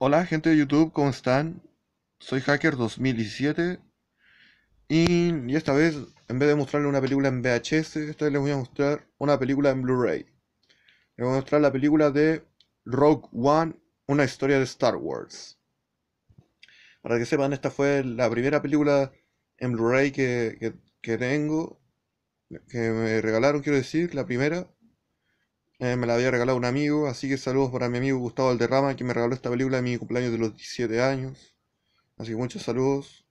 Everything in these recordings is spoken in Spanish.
Hola gente de YouTube, ¿cómo están? Soy Hacker 2017 y, esta vez, en vez de mostrarles una película en VHS, esta vez les voy a mostrar una película en Blu-ray. Les voy a mostrar la película de Rogue One, una historia de Star Wars. Para que sepan, esta fue la primera película en Blu-ray que tengo, que me regalaron, quiero decir, la primera. Eh, me la había regalado un amigo, así que saludos para mi amigo Gustavo Alderrama, que me regaló esta película en mi cumpleaños de los 17 años. Así que muchos saludos.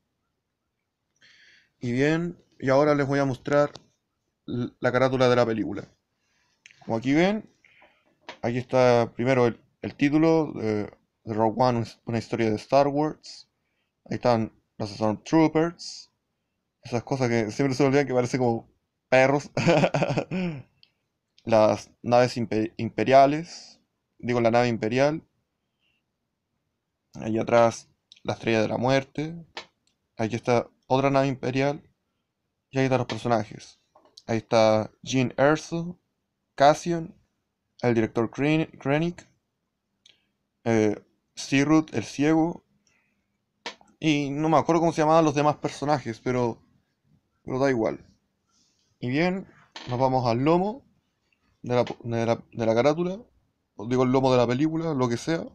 Y bien, y ahora les voy a mostrar la carátula de la película. Como aquí ven, aquí está primero el, título eh, de, Rogue One, una historia de Star Wars. Ahí están los Stormtroopers. Esas cosas que siempre se olvidan que parecen como perros. las naves imperiales, digo la nave imperial, Ahí atrás la estrella de la muerte, aquí está otra nave imperial y ahí están los personajes. Ahí está Jean Erso, Cassian, el director Krennic, eh, Sirut, el ciego, y no me acuerdo cómo se llamaban los demás personajes, pero, pero da igual. Y bien, nos vamos al lomo de la, de la, carátula, digo el lomo de la película, lo que sea.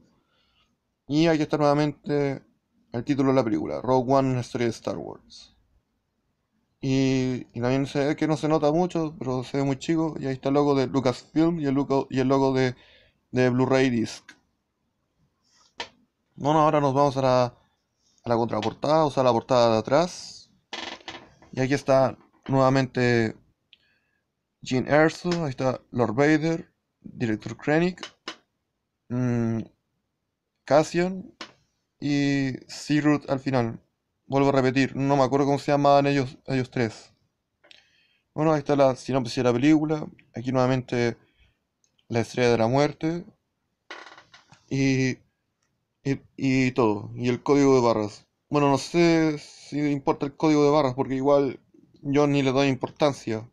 Y aquí está nuevamente el título de la película, Rogue One, History Star Wars. Y, también se ve que no se nota mucho, pero se ve muy chico. Y ahí está el logo de Lucasfilm y el logo, y el logo de, de Blu-ray Disc. Bueno, ahora nos vamos a la, a la contraportada, o sea, la portada de atrás. Y aquí está nuevamente Gene Erso, ahí está Lord Vader, Director Krennic, mm, Cassian y Sirut al final. Vuelvo a repetir, no me acuerdo cómo se llamaban ellos, ellos tres. Bueno, ahí está la sinopsis de la película. Aquí nuevamente la estrella de la muerte. Y, y, y todo. Y el código de barras. Bueno, no sé si importa el código de barras porque igual yo ni le doy importancia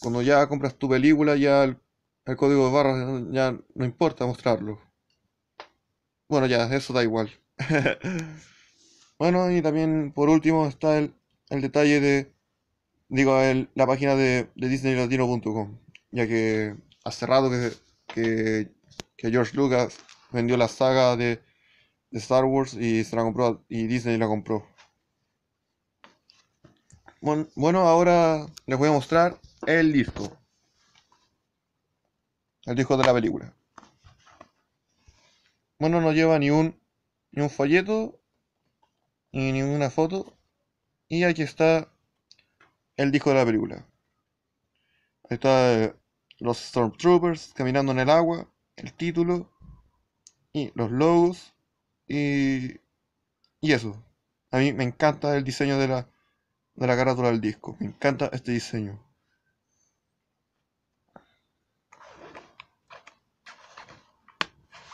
cuando ya compras tu película, ya el, código de barras ya no importa mostrarlo. Bueno, ya, eso da igual. bueno, y también por último está el, detalle de, digo, la página de, disneylatino.com, ya que ha cerrado que, George Lucas vendió la saga de, de Star Wars y y Disney la compró. Bueno, ahora les voy a mostrar el disco. El disco de la película. Bueno, no lleva ni un, ni un folleto, ni ninguna foto. Y aquí está el disco de la película. está eh, los Stormtroopers caminando en el agua, el título, y los logos, y, y eso. A mí me encanta el diseño de la, de la carátula del disco. Me encanta este diseño.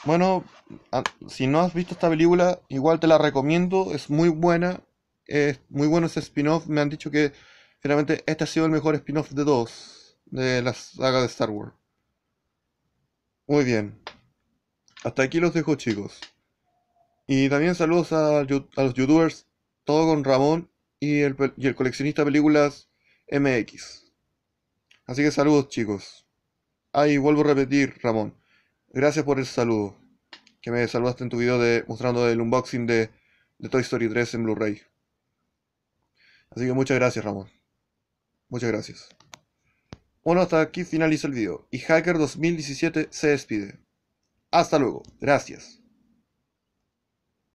Bueno, ah, si no has visto esta película, igual te la recomiendo, es muy buena, es muy bueno ese spin-off, me han dicho que finalmente este ha sido el mejor spin-off de dos de la saga de Star Wars. Muy bien, hasta aquí los dejo chicos. Y también saludos a, los youtubers Todo con Ramón y el, coleccionista de películas MX. Así que saludos chicos. Ahí vuelvo a repetir, Ramón. Gracias por el saludo. Que me saludaste en tu video de, mostrando el unboxing de, de Toy Story 3 en Blu-ray. Así que muchas gracias, Ramón. Muchas gracias. Bueno, hasta aquí finaliza el video. Y Hacker 2017 se despide. Hasta luego. Gracias.